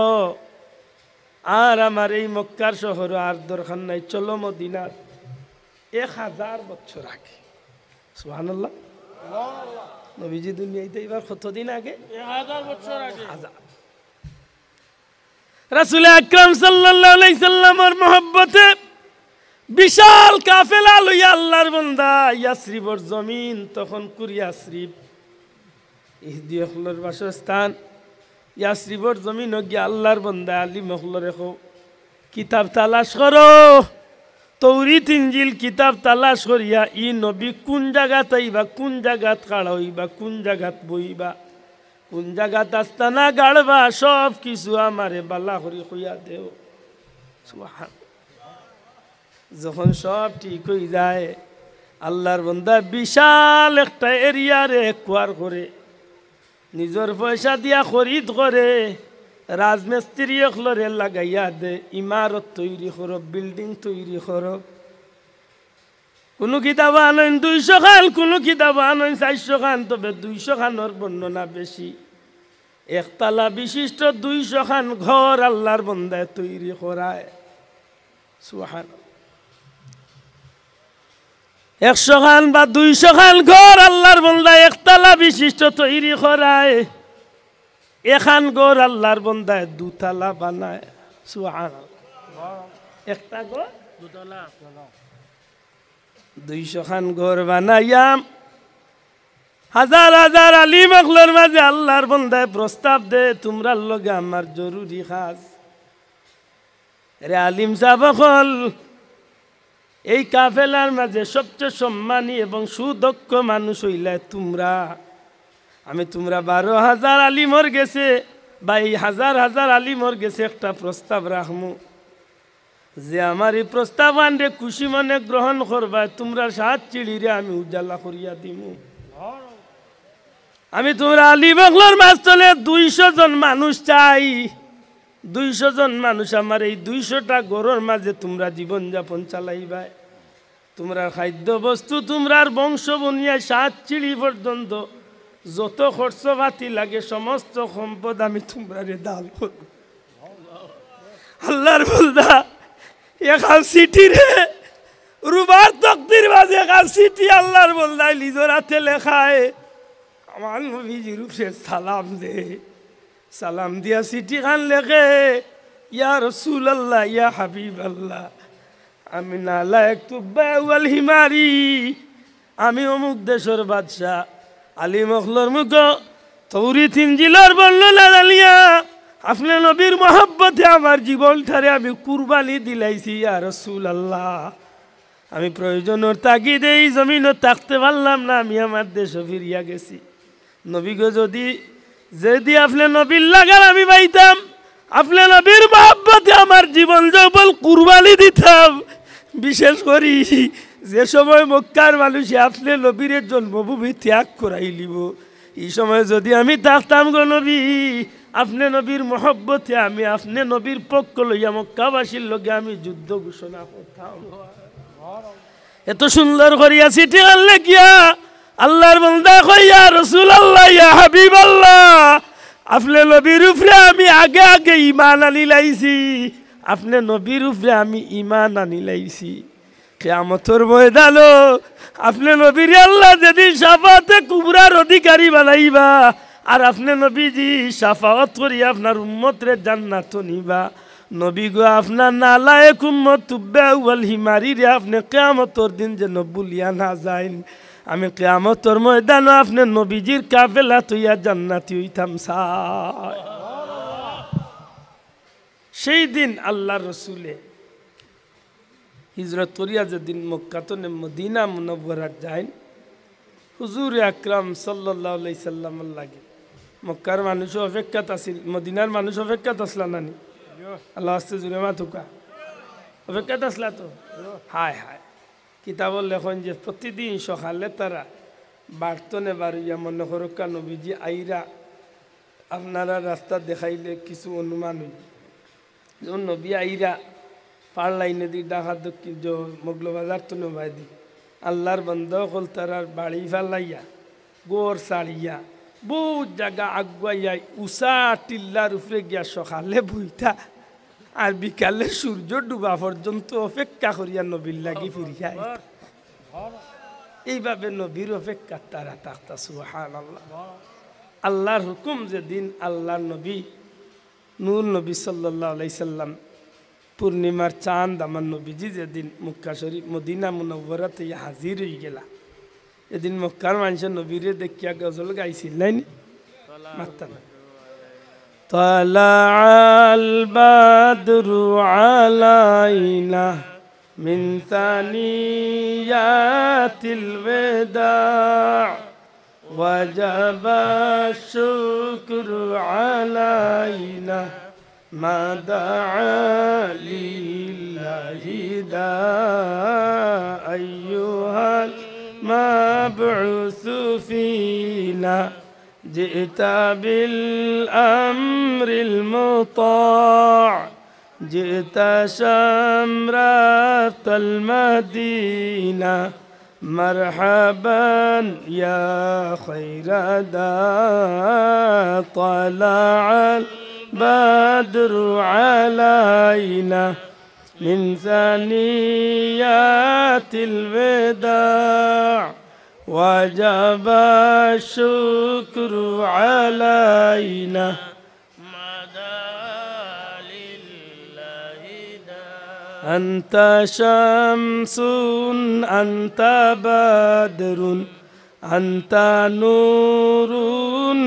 আর আমার এই মক্কার শহর আর দরকার নাই চলো মদিনার এক হাজার বছর আগে সোহান আল্লাহ নবীজি দুনিয়াতে এবার দিন আগে রাসুল আকরাম সাল্লামের মোহব্বতে বিশাল কাফেলা লইয়া আল্লাহর বন্দা ইয়াশ্রীবর জমিন তখন কুরিয়াশ্রীব ইহদি হকলর বাসস্থান ইয়াশ্রীবর জমিন গিয়া আল্লাহর বন্দা আলী মহলরে কিতাব তালাশ করো তৌরিত ইঞ্জিল কিতাব তালা সরিয়া ই নবী কোন জায়গাত আইবা কোন জায়গাত খাড়া হইবা কোন জায়গাত বইবা কোন জায়গাত আস্তানা গাড়বা সব কিছু আমারে বালা হরি হইয়া দেও যখন সব ঠিক হয়ে যায় আল্লাহর বন্ধা বিশাল একটা এরিয়ারে কোয়ার করে নিজের পয়সা দিয়া খরিদ করে রাজমিস্ত্রি হলো রেল লাগাইয়া দে ইমারত তৈরি করো বিল্ডিং তৈরি করো কোনো কিতাব আনেন দুইশো খান কোনো কিতাব আনেন চারশো খান তবে দুইশো খানোর বর্ণনা বেশি একতলা বিশিষ্ট দুইশো খান ঘর আল্লাহর বন্দায় তৈরি করায় একশো খান বা দুইশো খান ঘর আল্লাহর বন্দায় একতলা বিশিষ্ট তৈরি করায় এখান গড় আল্লাহর বন্দায় দুতলা বানায় সুহান একটা গড় দুতলা দুইশো খান ঘর বানাইয়াম হাজার হাজার আলী মখলোর মাঝে আল্লাহর বন্দায় প্রস্তাব দে তোমরা লগে আমার জরুরি কাজ রে আলিম সাবকল এই কাফেলার মাঝে সবচেয়ে সম্মানী এবং সুদক্ষ মানুষ হইলে তোমরা আমি তোমরা বারো হাজার আলী মর গেছে বা এই হাজার হাজার আলী মর গেছে একটা প্রস্তাব রাখমু যে আমার এই প্রস্তাব আনরে খুশি মনে গ্রহণ করবা তোমরা সাত চিড়িরে আমি উজালা করিয়া দিমু আমি তোমরা আলী বগলোর মাছতলে দুইশো জন মানুষ চাই দুইশো জন মানুষ আমার এই দুইশোটা গরুর মাঝে তোমরা জীবনযাপন চালাইবাই তোমরা খাদ্য বস্তু তোমরা বংশ বনিয়া সাত চিড়ি পর্যন্ত যত খরচ পাতি লাগে সমস্ত সম্পদ আমি তোমরা দান করব আল্লাহর বলদা এখান চিঠি রে রুবার তক্তির মাঝে এখান চিঠি আল্লাহর বলদা লিজোর হাতে লেখায় আমার নবীজি রূপসে সালাম দে সালাম দিয়া চিঠি খান লেখে ইয়া রসুল আল্লাহ ইয়া হাবিব আল্লাহ আমি নালায়ক তুব্বা হিমারি আমি অমুক দেশের বাদশাহ আলী মখলর মুখ তৌরি তিনজিলার বললিয়া আপনার নবীর মহাব্বতে আমার জীবনটারে আমি কুরবানি দিলাইছি আর রসুল আল্লাহ আমি প্রয়োজনের তাগিদে এই জমিনও থাকতে পারলাম না আমি আমার দেশে ফিরিয়া গেছি নবীকে যদি যদি আপনার নবীর লাগার আমি পাইতাম আপনার নবীর মহাব্বতে আমার জীবন যৌবল কুরবানি দিতাম বিশেষ করি যে সময় মক্কার মানুষে আসলে নবীরের জন্মভূমি ত্যাগ করাইলিব এই সময় যদি আমি তাস্তাম গো নবী আপনি নবীর মহব্বতে আমি আপনি নবীর পক্ষ লইয়া মক্কাবাসীর লগে আমি যুদ্ধ ঘোষণা করতাম এত সুন্দর করিয়া চিঠি আল্লাহ গিয়া আল্লাহর বন্দা কইয়া রসুল আল্লাহ ইয়া হাবিব আল্লাহ আপনি নবীর উপরে আমি আগে আগে ইমান আনি লাইছি আপনি নবীর উপরে আমি ইমান আনি লাইছি কেয়ামতর ময়দানো আপনি নবীর আল্লাহ যদি সাফাতে কুবরার অধিকারী বানাইবা আর আপনি নবীজি সাফাওয়াত করি আপনার উম্মতরে জান্নাত নিবা নবী গো আপনার নালায় কুম্মত তুব্বা ওয়াল হিমারি রে আপনি কেয়ামতর দিন যে নবুলিয়া না যায় আমি কেয়ামতর ময়দানো আপনি নবীজির কাবেলা তুইয়া জান্নাতি হইতাম সা সেই দিন আল্লাহ রসুলের হিজরত করিয়া যেদিন মক্কাতনে মদিনা মুনব্বরাত যাইন হুজুর আকরাম সাল্লাই সাল্লাম লাগে মক্কার মানুষ অপেক্ষাত আছিল মদিনার মানুষ অপেক্ষাত আসলা নানি আল্লাহ আস্তে জুড়ে মাথুকা অপেক্ষাত আসলা তো হায় হায় কিতাবর লেখন যে প্রতিদিন সকালে তারা বার্তনে বাড়িয়া মনে হরক্কা নবীজি আইরা আপনারা রাস্তা দেখাইলে কিছু অনুমান হইল নবী আইরা পাড়লাই নদী ডাকা দক্ষিণ বাজার তো দি আল্লাহর বন্ধ কলতারার বাড়ি ফালাইয়া গোর সারিয়া বহু জায়গা আগুয়াইয়াই উষা টিল্লার উপরে গিয়া সকালে বইতা আর বিকালে সূর্য ডুবা পর্যন্ত অপেক্ষা করিয়া নবীর লাগি ফিরিয়া এইভাবে নবীর অপেক্ষা তারা তাকতা সুহান আল্লাহ আল্লাহর হুকুম যেদিন আল্লাহর নবী নূর নবী সাল্লাহ আলাইসাল্লাম পূর্ণিমার চাঁদ আমার নবীজি যেদিন মক্কা শরীফ মদিনা মুনব্বরাতে হাজির হয়ে গেলা এদিন মক্কার মানুষের নবীরে দেখিয়া গজল গাইছিলেন মাত্তা না طلع البدر علينا من ثنيات الوداع وجب الشكر ما دعا لله دا أيها المبعوث فينا جئت بالأمر المطاع جئت شمرة المدينة مرحبا يا خير دا طلع بدر علينا من ثنيات الوداع وجب الشكر علينا أنت شمس أنت بدر أنت نور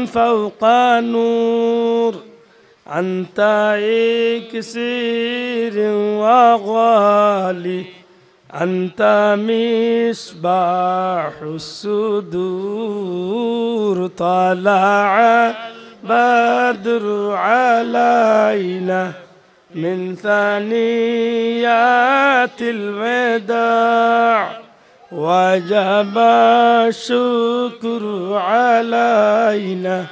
فوق نور أنت إكسير وغالي أنت مصباح الصدور طلع بدر علينا من ثنيات الوداع وجب الشكر علينا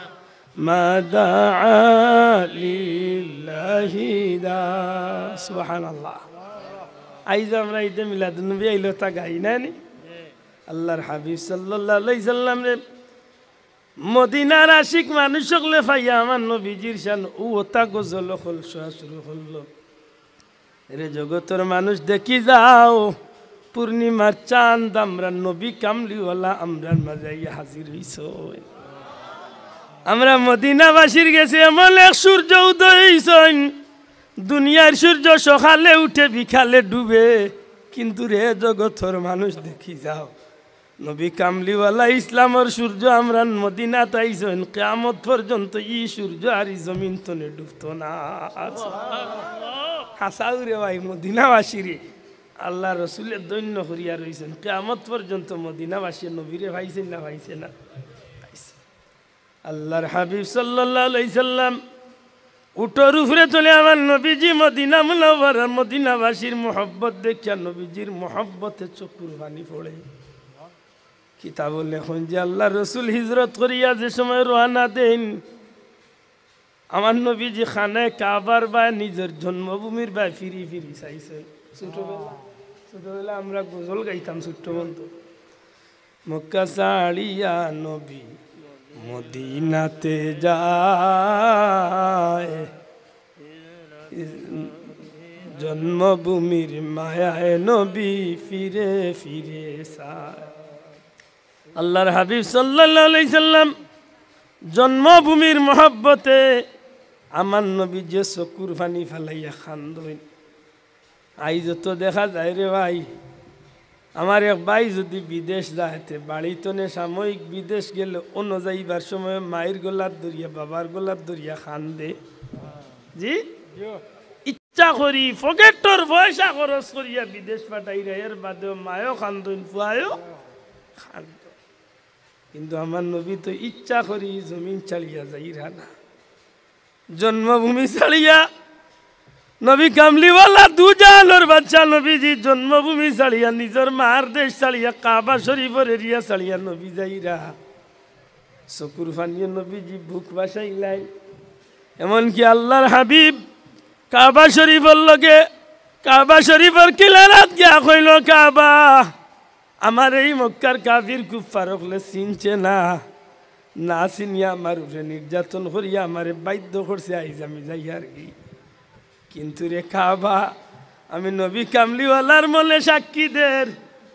ما دعا لله دا سبحان الله আইজ আমরা ঈদে আইলো তা গাই না নি আল্লাহর হাবিব সাল্লাল্লাহু আলাইহি সাল্লাম মদিনার আশিক মানুষ ফাইয়া আমার নবীজির শান ও তা গজল হল শুরু হল রে জগতের মানুষ দেখি যাও পূর্ণিমার চান্দ আমরা নবী কামলিওয়ালা আমরার মাঝে হাজির হইছ আমরা মদিনাবাসীর গেছে এমন এক সূর্য উদয় দুনিয়ার সূর্য সকালে উঠে বিকালে ডুবে কিন্তু রে জগতর মানুষ দেখি যাও নবী কামলিওয়ালা ইসলামর সূর্য আমরা মদিনা তাইছেন কেয়ামত পর্যন্ত ই সূর্য আর ই জমিন তনে ডুবত না হাসাউ রে ভাই মদিনাবাসীরে আল্লাহ রসুলের দৈন্য হরিয়া রয়েছেন কেয়ামত পর্যন্ত মদিনাবাসী নবীরে ভাইছেন না ভাইছে না আল্লাহর হাবিব সাল্লাম উটোর উপরে চলে আমার নবীজি মদিনা মুলাবার মদিনাবাসীর মোহব্বত দেখিয়া নবীজির মোহব্বতে চকুর বানি পড়ে কিতাব লেখন যে আল্লাহ রসুল হিজরত করিয়া যে সময় রোহানা দেন আমার নবীজি খানে কাবার বা নিজের জন্মভূমির বা ফিরি ফিরি চাইছে ছোটবেলা ছোটবেলা আমরা গজল গাইতাম ছোট্ট বন্ধু মক্কা সাড়িয়া নবী মদিনাতে যায় জন্মভূমির মায়ায় নবী ফিরে ফিরে আল্লাহর হাবিব সাল্লাহ সাল্লাম জন্মভূমির মহাব্বতে আমার নবী যে শকুর পানি ফেলাইয়া খান আইজ তো দেখা যায় রে ভাই আমার এক ভাই যদি বিদেশ যাইতে নে সাময়িক বিদেশ গেলে অন্য যাইবার সময় মায়ের গোলার দরিয়া বাবার গোলার দরিয়া খান দে জি ইচ্ছা করি ফকেটর পয়সা খরচ করিয়া বিদেশ পাঠাই এর বাদেও মায়ও খান্দন পুয়ায়ও খান্দ কিন্তু আমার নবী তো ইচ্ছা করি জমিন চালিয়া যাই না জন্মভূমি চালিয়া নবী কামলিওয়ালা দু জাহানোর বাচ্চা নবীজি জন্মভূমি সালিয়া নিজের মার দেশ সালিয়া কাবা শরীফের এরিয়া সালিয়া নবী যাইরা শকুর ফানিয়া নবীজি ভুক বাসাইলাই এমনকি আল্লাহর হাবিব কাবা শরীফের লগে কাবা শরীফের কিলারাত গিয়া কইল কাবা আমার এই মক্কার কাবির ফারক হলে চিনছে না না চিনিয়া আমার উপরে নির্যাতন করিয়া আমারে বাধ্য করছে আইজ আমি যাই আর কি কিন্তু রে কাবা আমি নবী কামলিওয়ালার মনে সাক্ষীদের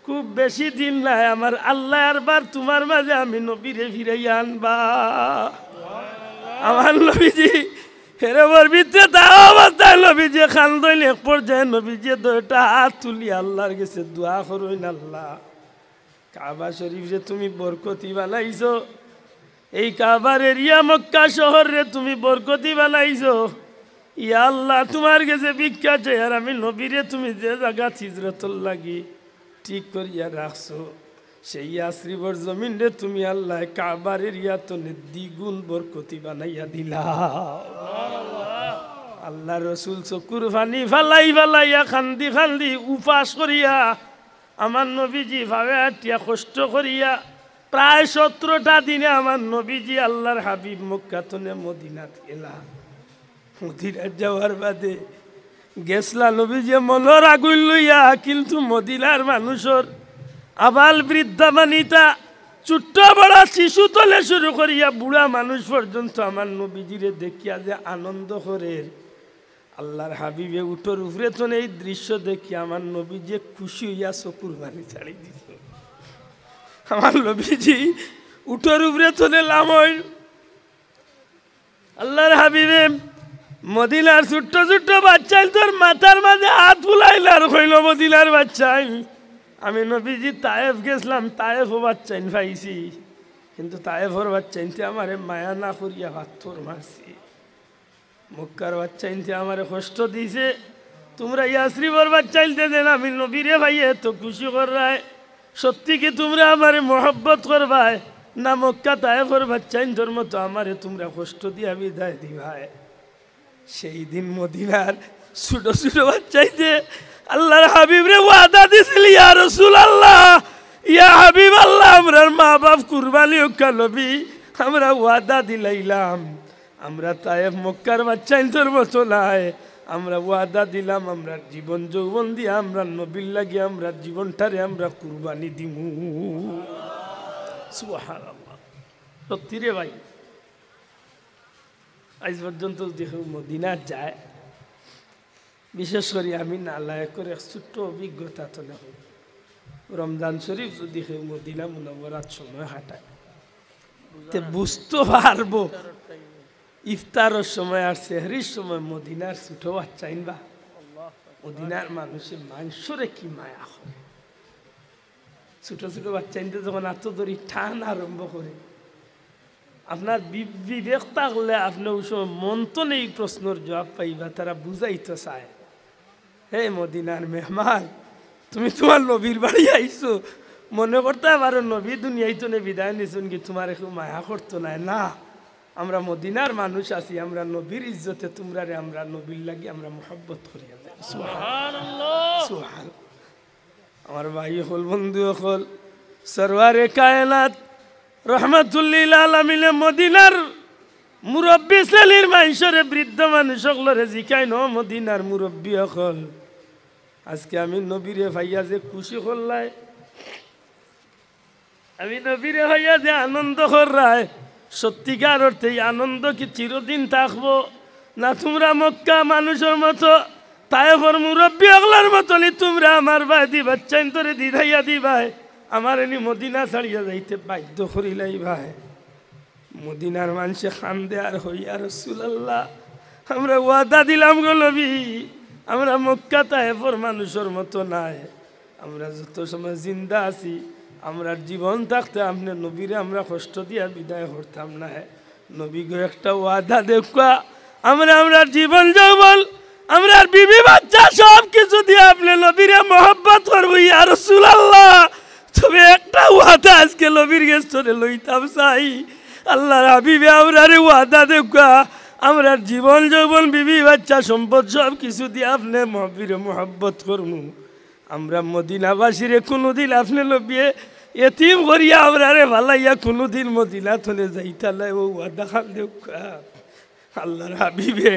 খুব বেশি দিন নাই আমার আল্লাহ আরবার তোমার মাঝে আমি নবীরে ফিরাই আনবা আমার নবীজি ফেরোবর ভিতরে তা অবস্থায় নবীজি খান দইল এক পর্যায়ে নবীজি দুইটা হাত তুলি আল্লাহর গেছে দোয়া করুন আল্লাহ কাবা শরীফ যে তুমি বরকতি বানাইছো এই কাবার এরিয়া মক্কা শহর রে তুমি বরকতি বানাইছ ইয়া আল্লাহ তোমার কাছে ভিক্ষা চাই আর আমি নবীরে তুমি যে জায়গা হিজরতর লাগি ঠিক করিয়া রাখছো সেই আশ্রিবর জমিন রে তুমি আল্লাহ কাবারের ইয়াতনে দ্বিগুণ বরকতি বানাইয়া দিলা আল্লাহ রসুল চকুর ফানি ফালাই ফালাইয়া খান্দি খান্দি উপাস করিয়া আমার নবীজি ভাবে আটিয়া কষ্ট করিয়া প্রায় সতেরোটা দিনে আমার নবীজি আল্লাহর হাবিব মুখাতনে মদিনাত গেলা মদিনার যাওয়ার বাদে গেছলা নবী যে মলর আগুন লইয়া কিন্তু মদিনার মানুষের আবাল বৃদ্ধা মানিতা ছোট্ট বড়া শিশু তলে শুরু করিয়া বুড়া মানুষ পর্যন্ত আমার নবীজিরে দেখিয়া যে আনন্দ করে আল্লাহর হাবিবে উঠোর উপরে তো এই দৃশ্য দেখি আমার নবী যে খুশি হইয়া চকুর বাণী ছাড়ি দিল আমার নবীজি উঠোর উপরে তো নেলাম আল্লাহর হাবিবে মদিলার ছোট্ট ছোট্ট বাচ্চাই তোর মাথার মাঝে হাত ফুলাইল আর হইল মদিলার বাচ্চাই আমি নবীজি তায়েফ গেছিলাম তায়েফও বাচ্চাইন পাইছি কিন্তু তায়েফর বাচ্চাইনতে আমারে মায়া না করিয়া পাথর মারছি মক্কার বাচ্চাইনতে আমারে কষ্ট দিছে তোমরা ইয়াশ্রীবর বাচ্চাইলতে দেন আমি নবীরে ভাই এত খুশি করায় সত্যি কি তোমরা আমারে মহব্বত করবায় না মক্কা তায়েফর বাচ্চাইন তোর মতো আমারে তোমরা কষ্ট দিয়ে বিদায় দিবায় সেই দিন মদিনার ছোট ছোট বাচ্চাইতে আল্লাহর হাবিব রে ওয়াদা দিছিল ইয়া রসুল আল্লাহ ইয়া হাবিব আল্লাহ আমরার মা বাপ কুরবানি ওকা আমরা ওয়াদা দিলাইলাম আমরা তাই মক্কার বাচ্চাই তোর মতো নাই আমরা ওয়াদা দিলাম আমরা জীবন যৌবন দিয়ে আমরা নবীর লাগে আমরা জীবনটারে আমরা কুরবানি দিমু সত্যি রে ভাই আজ পর্যন্ত দেখো মদিনা যায় বিশেষ করে আমি নালায় এক ছোট্ট অভিজ্ঞতা তো নেব রমজান শরীফ যদি কেউ মদিনা মুনবরাত সময় হাঁটায় বুঝতে পারবো ইফতারের সময় আর সেহরির সময় মদিনার ছোট বাচ্চাইন বা মদিনার মানুষের মাংসরে কি মায়া হয় ছোট ছোট বাচ্চাইনতে যখন আত্মদরি টান আরম্ভ করে আপনার বিবেক থাকলে আপনি ওই সময় তো নেই প্রশ্নের জবাব পাইবা তারা বুঝাইতে চায় হে মদিনার মেহমান তুমি তোমার নবীর বাড়ি আইসো মনে করতে পারো নবী দুনিয়াই তো বিদায় নিছুন কি তোমার একটু মায়া করতো না না আমরা মদিনার মানুষ আছি আমরা নবীর ইজ্জতে তোমরা রে আমরা নবীর লাগি আমরা মোহাব্বত করি আমার ভাই হল বন্ধু হল সরওয়ারে কায়নাথ রহমতুল্লিল আলমিনে মদিনার মুরব্বী শ্রেণীর মাইশরে বৃদ্ধ মানুষ সকলরে জিকাই ন মদিনার মুরব্বী সকল আজকে আমি নবীরে ভাইয়া যে খুশি করলাই আমি নবীরে ভাইয়া যে আনন্দ করলাই সত্যিকার অর্থে আনন্দ কি চিরদিন থাকবো না তোমরা মক্কা মানুষের মতো তাই মুরব্বী সকলের মতনই তোমরা আমার ভাই দিবা চাইন তোরে দিধাইয়া দিবাই আমার এনি মদিনা ছাড়িয়া যাইতে বাধ্য করিলাই ভাই মদিনার মানুষে খান্দে আর হইয়া আল্লাহ আমরা ওয়াদা দিলাম গলবি আমরা মক্কা তাহেফর মানুষের মতো নাই আমরা যত সময় জিন্দা আছি আমরা জীবন থাকতে আপনি নবীরে আমরা কষ্ট দিয়া বিদায় করতাম না নবীকে একটা ওয়াদা দেখা আমরা আমরা জীবন বল আমরা বিবি বাচ্চা সব কিছু দিয়ে আপনি নবীরে মহব্বত করবো ইয়া আল্লাহ তবে একটা ওয়াদা আজকে লবির গেস্টরে লইতাম চাই আল্লাহর হাবিবে আমরা রে ওয়াদা দেখা আমরা জীবন যৌবন বিবি বাচ্চা সম্পদ সব কিছু দিয়ে আপনি মহাবীর মোহাব্বত করমু আমরা মদিনাবাসীরে কোনোদিন আপনি লবিয়ে এতিম করিয়া আমরা রে ভালাইয়া কোনোদিন মদিনা থলে যাইতালে ও ওয়াদা খান দেখা আল্লাহর হাবিবে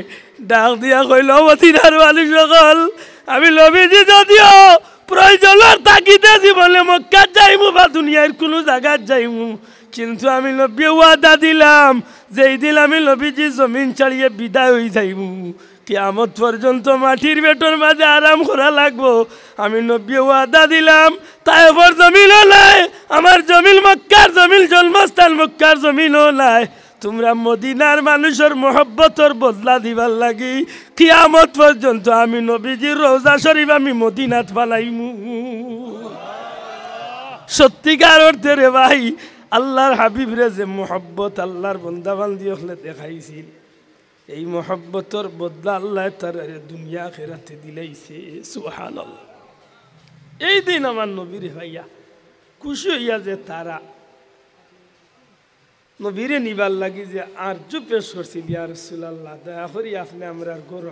ডাক দিয়া কইল মদিনার মানুষ সকল আমি লবি যে দিও প্রয়োজনের তাকিতে জীবনে মক্কা যাইমু বা দুনিয়ার কোনো জায়গায় যাইমু কিন্তু আমি নবী ওয়াদা দিলাম যেই দিন আমি নবীজি জমিন ছাড়িয়ে বিদায় হয়ে যাইমু কেয়ামত পর্যন্ত মাটির বেটর মাঝে আরাম করা লাগবো আমি নব্বী ওয়াদা দিলাম তাই তাইফর জমিনও নাই আমার জমিন মক্কার জমিন জন্মস্থান মক্কার জমিনও নাই তোমরা মদিনার মানুষের মোহব্বতর বদলা দিবার লাগি কিয়ামত পর্যন্ত আমি নবীজির রোজা শরীফ আমি মদিনাথ বানাইমু সত্যিকার অর্থে রে ভাই আল্লাহর হাবিব রে যে মহব্বত আল্লাহর দিয়ে হলে দেখাইছি এই মোহব্বতর বদলা আল্লাহ তার দুনিয়া খেরাতে দিলাইছে সুহাল এই দিন আমার নবীর ভাইয়া খুশি হইয়া যে তারা নবীরে নিবার লাগি যে আর্য পেশ করছি বিয়ার সুলাল্লাহ দয়া করি আপনি আমরা আর গরু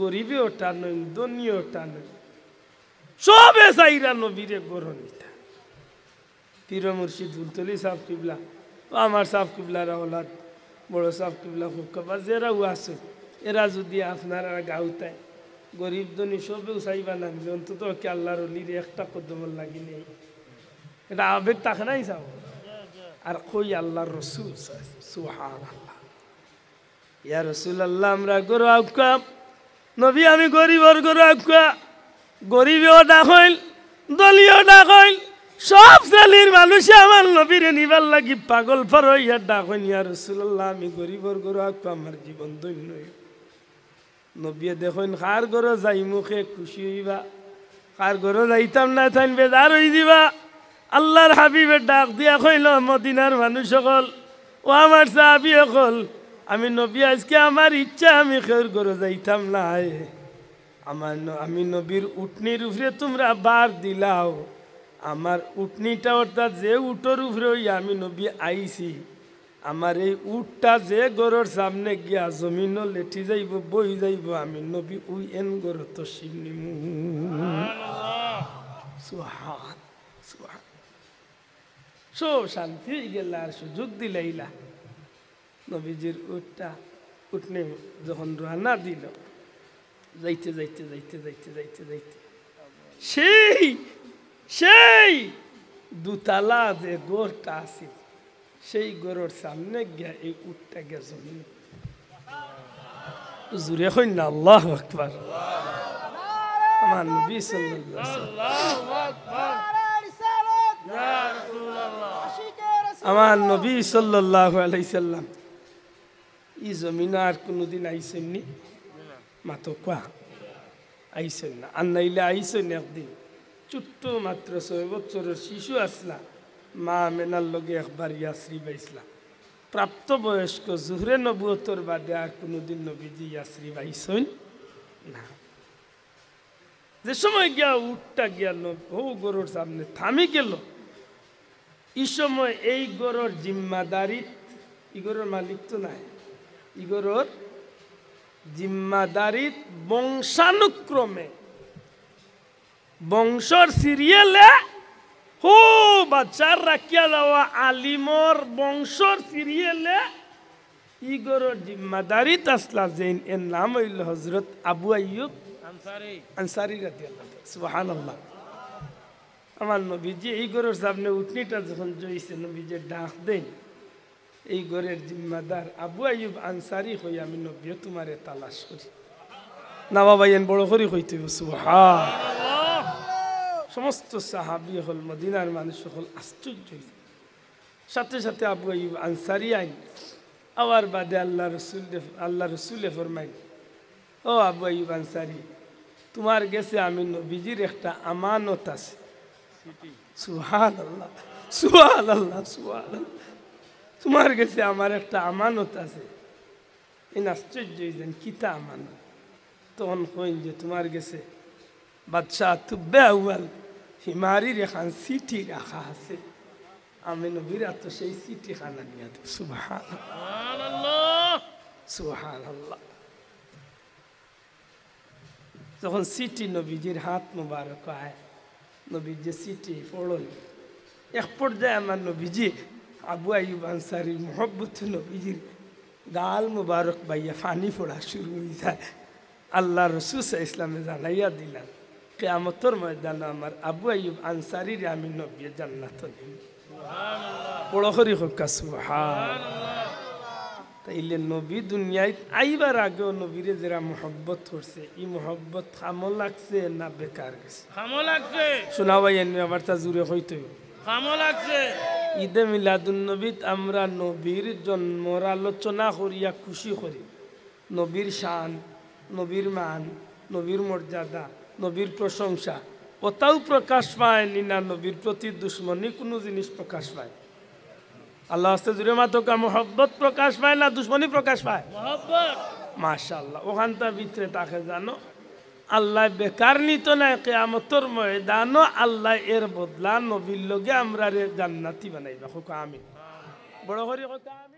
গরিবে ওটা নই দনীয় ওটা নই সবে চাইরা নবীরে গরু নিতা পীর মুর্শিদ ফুলতলি সাফ কিবলা আমার সাফ কিবলার ওলাদ বড় সাফ কিবলা খুব কবা যারা ও আছে এরা যদি আপনারা গাউতায় গরিব দনী সবে চাইবা নামবে অন্তত কি আল্লাহর লিরে একটা কদমল লাগিনি এটা আবেগ তাকে নাই চাবো আর কই আল্লাহর রসুল সুহান আল্লাহ ইয়া রসুল আল্লাহ আমরা গরু আবকা নবী আমি গরিবর গরু আবকা গরিবেও ডাকল দলীয় ডাক সব শ্রেণীর মানুষে আমার নবীর নিবার লাগি পাগল ফর ইয়ার ডাক ইয়া রসুল আল্লাহ আমি গরিবর গরু আবকা আমার জীবন দৈন্য নবীয়ে দেখুন কার গরো যাই মুখে খুশি হইবা কার গরো যাইতাম না থাইন বেদার হই দিবা আল্লাহর হাবিবের ডাক দিয়া কইল মদিনার মানুষ সকল ও আমার সাহাবি সকল আমি নবী আজকে আমার ইচ্ছা আমি খেয়ার করে যাইতাম না আমার আমি নবীর উটনির উপরে তোমরা বার দিলাও আমার উটনিটা অর্থাৎ যে উটোর উপরে ওই আমি নবী আইছি আমার এই উটটা যে গরোর সামনে গিয়া জমিন লেঠি যাইব বই যাইব আমি নবী উই এন গরু তো শিবনি সুহাত সব শান্তি হয়ে গেল আর সুযোগ দিলাইলা নবীজির উঠটা উঠনে যখন রানা দিল যাইতে যাইতে যাইতে যাইতে যাইতে যাইতে সেই সেই দুতলা যে গোরটা আছে সেই গোরর সামনে গিয়া এই উঠটা গেছ জুড়ে হই না আল্লাহ আকবার আমার নবী সাল্লাল্লাহু আলাইহি ওয়াসাল্লাম আমার নবী সাল্লাম ই জমিন আর কোনোদিন আইসেন নি মাতো কোয়া আইসেন না আর নাইলে আইসেন একদিন ছোট্ট মাত্র ছয় বছরের শিশু আসলা মা মেনার লগে একবার ইয়াশ্রী বাইসলা বয়স্ক জুহরে নবুয়তর বাদে আর কোনোদিন নবীজি ইয়াশ্রী বাইসন না যে সময় গিয়া উঠটা গিয়া ও গরুর সামনে থামি গেল এই সময় এই গরুর জিম্মাদারি ইগরোর মালিক তো নাই ইগরোর জিম্মাদারি বংশানুক্রমে বংশর সিরিয়ালে হু বাচ্চার রাখিয়া যাওয়া আলিমর বংশর সিরিয়ালে ইগরোর জিম্মাদারি তাসলা জেন এর নাম হইল হজরত আবু আয়ুব আনসারি আনসারি রাদিয়াল্লাহু সুবহানাল্লাহ আমার নবীজি এই গরের সামনে উঠনিটা যখন জইছে নবীজে ডাক দেন এই গরের জিম্মাদার আবু আয়ুব আনসারি হই আমি নবী তোমারে তালাশ করি নাবাবাইন এন বড় করি হইতে সমস্ত সাহাবি হল মদিনার মানুষ হল আশ্চর্য সাথে সাথে আবু আয়ুব আনসারি আইন আবার বাদে আল্লাহ রসুল আল্লাহ রসুলে ফরমাইন ও আবু আয়ুব আনসারি তোমার গেছে আমি নবীজির একটা আমানত আছে তোমার কাছে আমার একটা আমানত আছে আশ্চর্য কিতা আমানত তখন কইন যে তোমার কাছে বাদশাহ তুব্বে আউয়াল হিমারির এখান সিটি রাখা আছে আমি নবীরা সেই সিটি খানা নিয়ে দেব সুহান সুহান আল্লাহ যখন সিটি নবীজির হাত মুবারক আয় নবীর যে চিঠি পড়ল এক পর্যায়ে আমার নবীজি আবু আইব আনসারি মোহব্বত নবীজির গাল মুবারক বাইয়া ফানি ফোড়া শুরু হয়ে যায় আল্লাহ রসুসা ইসলামে জানাইয়া দিলাম কেয়ামতর ময়দান আমার আবু আইব আনসারির আমি নবী জান্নাত হরি হোক হা তাইলে নবী দুনিয়ায় আইবার আগেও নবীরে যারা মোহব্বত করছে ই মোহব্বত খামো লাগছে না বেকার গেছে খামো লাগছে শোনা ভাই এমনি আবার তা জুড়ে হইতে খামো লাগছে ঈদে নবীত আমরা নবীর জন্মর আলোচনা করিয়া খুশি করি নবীর শান নবীর মান নবীর মর্যাদা নবীর প্রশংসা কোথাও প্রকাশ পায়নি না নবীর প্রতি দুশ্মনী কোনো জিনিস প্রকাশ পায় আল্লাহ আস্তে জুড়ে মাতকা মোহব্বত প্রকাশ পায় না দুশ্মনী প্রকাশ পায় মাশাল্লাহ ওখানটা ভিতরে তাকে জানো আল্লাহ বেকার নিত না আমতর ময়দান আল্লাহ এর বদলা নবীর লগে আমরা জান্নাতি বানাইবা হোক আমি বড় হরি কথা আমি